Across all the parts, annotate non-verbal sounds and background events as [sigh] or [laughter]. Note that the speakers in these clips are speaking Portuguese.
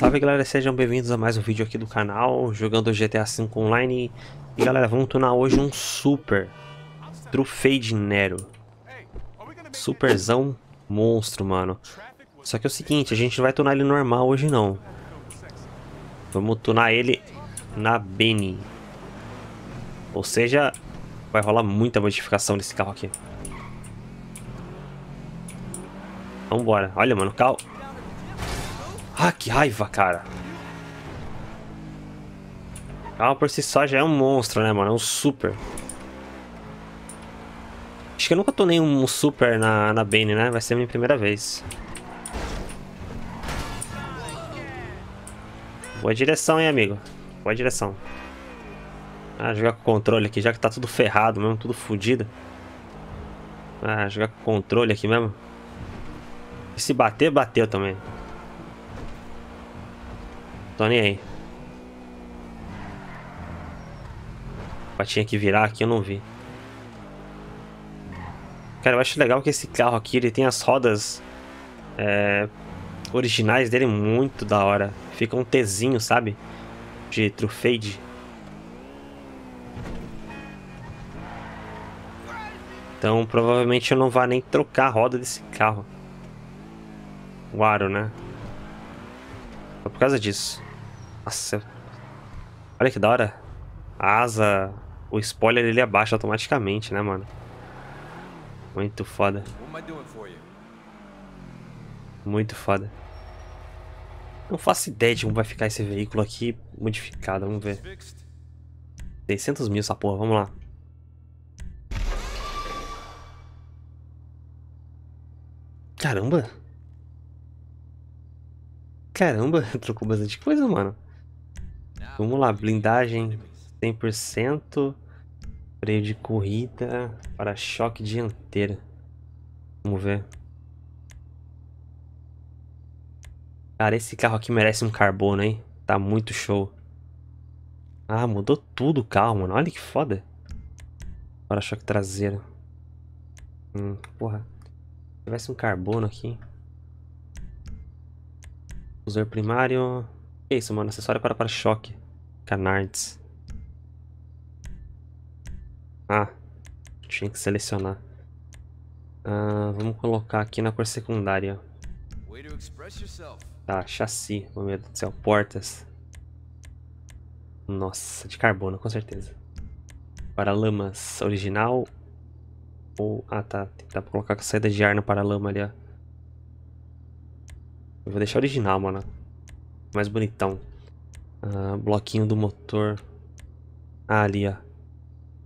Salve galera, sejam bem-vindos a mais um vídeo aqui do canal, jogando GTA V Online E galera, vamos tunar hoje um super Trufei de Nero Superzão monstro, mano Só que é o seguinte, a gente não vai tunar ele normal hoje não Vamos tunar ele na Benny Ou seja, vai rolar muita modificação nesse carro aqui Vambora, olha mano, o carro ah, que raiva, cara. Ah, por si só já é um monstro, né, mano? É um super. Acho que eu nunca tomei um super na, na Bane, né? Vai ser a minha primeira vez. Boa direção, hein, amigo. Boa direção. Ah, jogar com o controle aqui, já que tá tudo ferrado mesmo, tudo fodido. Ah, jogar com o controle aqui mesmo. E se bater, bateu também. Tô nem aí. Tinha que virar aqui, eu não vi. Cara, eu acho legal que esse carro aqui, ele tem as rodas é, originais dele muito da hora. Fica um Tzinho, sabe? De trufade. Então, provavelmente eu não vá nem trocar a roda desse carro. O aro, né? Só por causa disso. Nossa. Olha que da hora. A asa, o spoiler ele abaixa automaticamente, né, mano? Muito foda. Muito foda. Não faço ideia de como vai ficar esse veículo aqui modificado, vamos ver. 600 mil essa porra, vamos lá. Caramba. Caramba, [laughs] trocou bastante coisa, mano. Vamos lá, blindagem 100%, freio de corrida, para-choque dianteira. Vamos ver. Cara, esse carro aqui merece um carbono, hein? Tá muito show. Ah, mudou tudo o carro, mano. Olha que foda. Para-choque traseiro. Hum, porra. Se tivesse um carbono aqui. Usor primário. Que isso, mano? Acessório para para-choque. Canards. Ah, tinha que selecionar. Ah, vamos colocar aqui na cor secundária. Tá, chassi. meu Deus do céu, portas. Nossa, de carbono, com certeza. Paralamas original. Ou... Ah, tá. pra colocar com saída de ar no paralama ali, ó. Eu vou deixar original, mano. Mais bonitão. Ah, bloquinho do motor. Ah, ali, ó.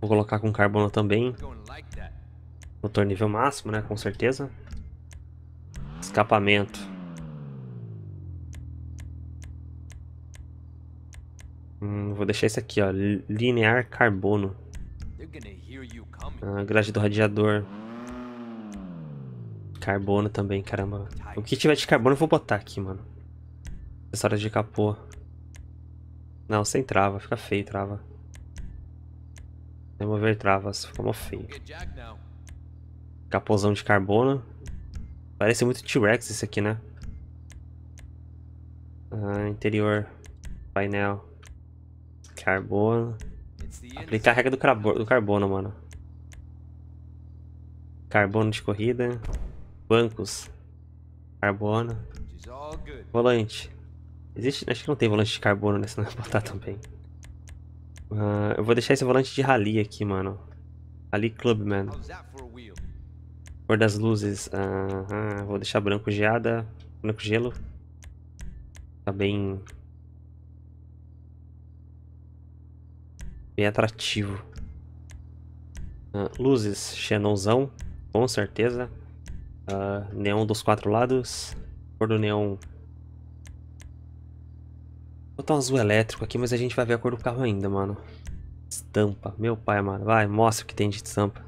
Vou colocar com carbono também. Motor nível máximo, né? Com certeza. Escapamento. Hum, vou deixar isso aqui, ó. Linear carbono. Ah, grade do radiador. Carbono também, caramba. O que tiver de carbono eu vou botar aqui, mano. Acessórios de capô. Não, sem trava, fica feio trava. Remover travas, ficou mó feio. Capozão de carbono. Parece muito T-Rex esse aqui, né? Ah, interior. Painel. Carbono. Aplicar a regra do, carbono, do carbono, mano. Carbono de corrida. Bancos. Carbono. Volante. Existe? Acho que não tem volante de carbono nesse. [laughs] não botar também. Uh, eu vou deixar esse volante de rally aqui, mano. Rally Club, mano. Cor das luzes. Uh ah, -huh. Ah, vou deixar branco geada. Branco gelo. Tá bem... Bem atrativo. Uh, luzes, xenonzão. Com certeza. Uh, neon dos quatro lados. Cor do neon botar um azul elétrico aqui, mas a gente vai ver a cor do carro ainda, mano. Estampa. Meu pai, mano. Vai, mostra o que tem de estampa.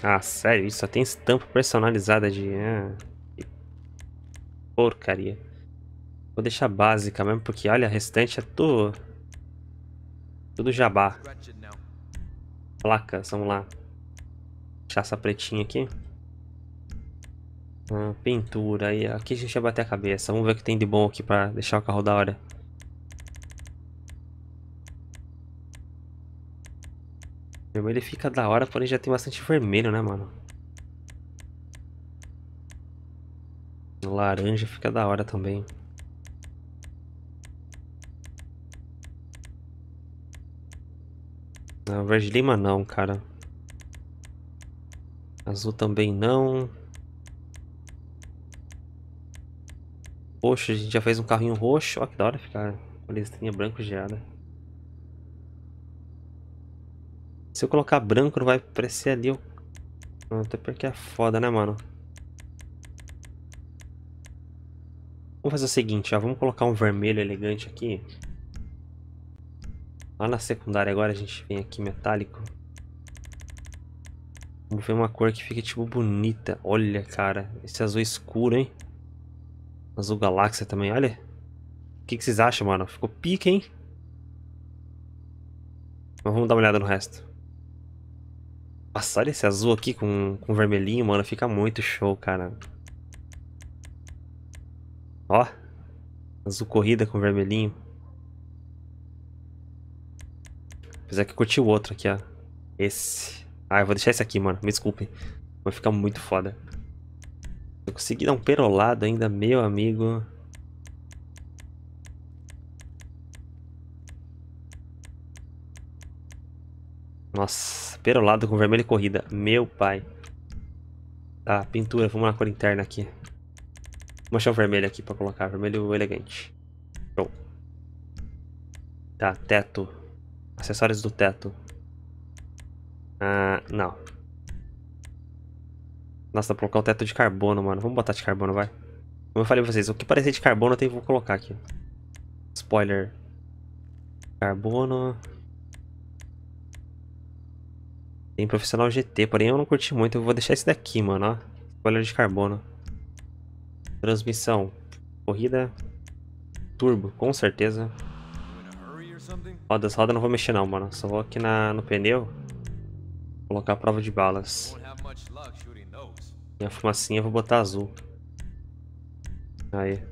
Ah, sério? Isso só tem estampa personalizada de... Ah, porcaria. Vou deixar básica mesmo, porque olha, a restante é tudo... Tudo jabá. Placas, vamos lá. Deixar essa pretinha aqui. Ah, pintura. E aqui a gente vai bater a cabeça. Vamos ver o que tem de bom aqui pra deixar o carro da hora. Vermelho fica da hora, porém já tem bastante vermelho, né, mano? Laranja fica da hora também. Não, verde lima não, cara. Azul também não. roxo, a gente já fez um carrinho roxo. Olha que da hora ficar com a listrinha branco geada. Se eu colocar branco, não vai aparecer ali. Eu... Não, até porque é foda, né, mano? Vamos fazer o seguinte, ó. Vamos colocar um vermelho elegante aqui. Lá na secundária agora a gente vem aqui metálico. Vamos ver uma cor que fica, tipo, bonita. Olha, cara. Esse azul escuro, hein? Azul Galáxia também, olha. O que, que vocês acham, mano? Ficou pique, hein? Mas vamos dar uma olhada no resto. Nossa, olha esse azul aqui com, com vermelhinho, mano. Fica muito show, cara. Ó. Azul corrida com vermelhinho. Apesar que eu curti o outro aqui, ó. Esse. Ah, eu vou deixar esse aqui, mano. Me desculpem. Vai ficar muito foda consegui dar um perolado ainda, meu amigo. Nossa, perolado com vermelho e corrida. Meu pai. Tá, pintura. Vamos na cor interna aqui. Vamos achar o vermelho aqui pra colocar. Vermelho elegante. Show. Tá, teto. Acessórios do teto. Ah, não. Nossa, dá pra colocar um teto de carbono, mano. Vamos botar de carbono, vai. Como eu falei pra vocês, o que parecer de carbono eu tenho, vou colocar aqui. Spoiler. Carbono. Tem profissional GT, porém eu não curti muito. Eu vou deixar esse daqui, mano, ó. Spoiler de carbono. Transmissão. Corrida. Turbo, com certeza. Rodas, roda não vou mexer não, mano. Só vou aqui na, no pneu. Colocar a prova de balas. E a fumacinha eu vou botar azul. Aí.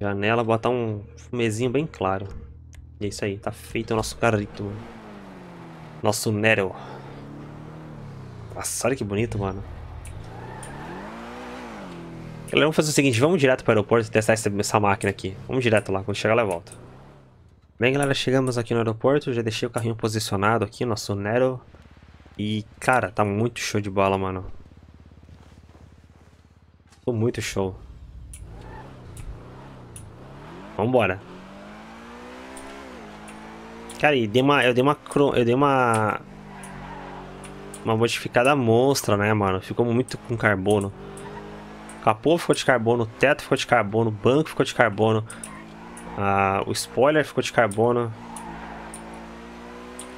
Janela, botar um fumezinho bem claro. E é isso aí, tá feito o nosso carrito, mano. Nosso Nero. Nossa, olha que bonito, mano. Galera, vamos fazer o seguinte, vamos direto para o aeroporto e testar essa, essa máquina aqui. Vamos direto lá, quando chegar ela volta. Bem galera, chegamos aqui no aeroporto, já deixei o carrinho posicionado aqui, nosso Nero. E cara, tá muito show de bola, mano. Tô muito show. Vambora. Cara, e dei uma, eu dei uma, eu dei uma, uma modificada monstra, né, mano? Ficou muito com carbono. Capô ficou de carbono, teto ficou de carbono, banco ficou de carbono, ah, o spoiler ficou de carbono.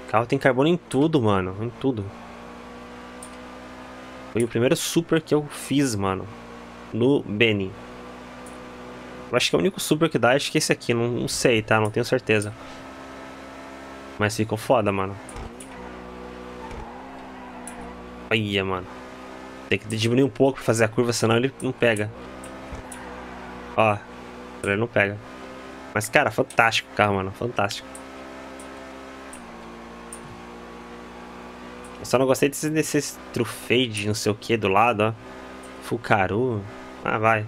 O carro tem carbono em tudo, mano. Em tudo. Foi o primeiro super que eu fiz, mano. No Benny. Eu acho que é o único super que dá, acho que é esse aqui. Não, não sei, tá? Não tenho certeza. Mas ficou foda, mano. Olha, mano. Tem que diminuir um pouco pra fazer a curva, senão ele não pega. Ó, ele não pega. Mas, cara, fantástico o carro, mano. Fantástico. Eu só não gostei desse, desse trufade, não sei o que, do lado, ó. Fucaru. Ah, vai.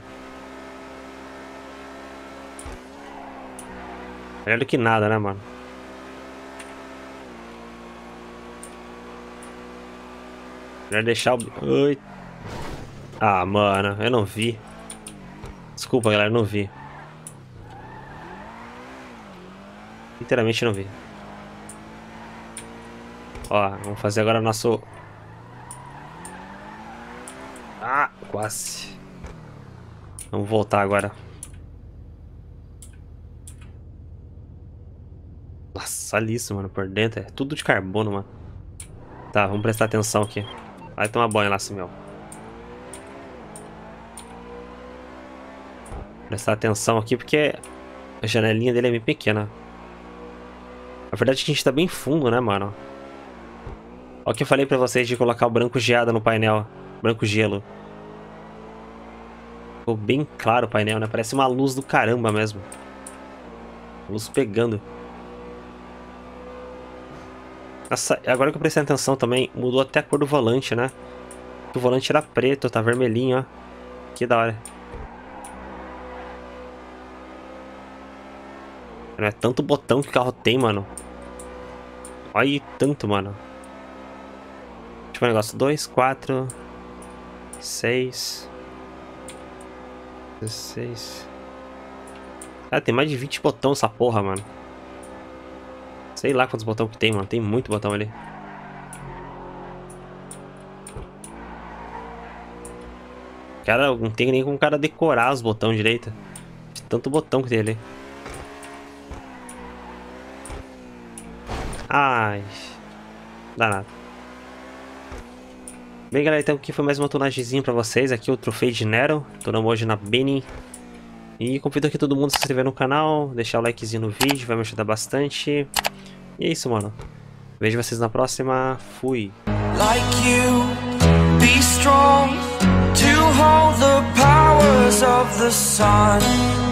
Melhor do que nada, né, mano? Melhor deixar o... Oi. Ah, mano, eu não vi. Desculpa, galera, eu não vi. Literalmente não vi. Ó, vamos fazer agora nosso... Ah, quase. Vamos voltar agora. Nossa, olha isso, mano, por dentro. É tudo de carbono, mano. Tá, vamos prestar atenção aqui. Vai tomar banho lá, Simel. Prestar atenção aqui, porque a janelinha dele é bem pequena. A verdade é que a gente tá bem fundo, né, mano? Olha o que eu falei pra vocês de colocar o branco geada no painel. Branco gelo. Ficou bem claro o painel, né? Parece uma luz do caramba mesmo. luz pegando. Nossa, agora que eu prestei atenção também, mudou até a cor do volante, né? O volante era preto, tá vermelhinho, ó. Que da hora. Não é tanto botão que o carro tem, mano. Olha aí, tanto, mano. Deixa eu ver o negócio. 2, 4, 6, 16. Ah, tem mais de 20 botões essa porra, mano. Sei lá quantos botões que tem, mano. Tem muito botão ali. Cara, não tem nem como o cara decorar os botões direito. tanto botão que tem ali. Ai. Danado. Bem, galera, então aqui foi mais uma tunagemzinha pra vocês. Aqui é o troféu de Nero. Tunamos hoje na Benin. E convido aqui todo mundo a se inscrever no canal, deixar o likezinho no vídeo, vai me ajudar bastante. E é isso, mano. Vejo vocês na próxima. Fui. Like you, be strong to hold the powers of the sun.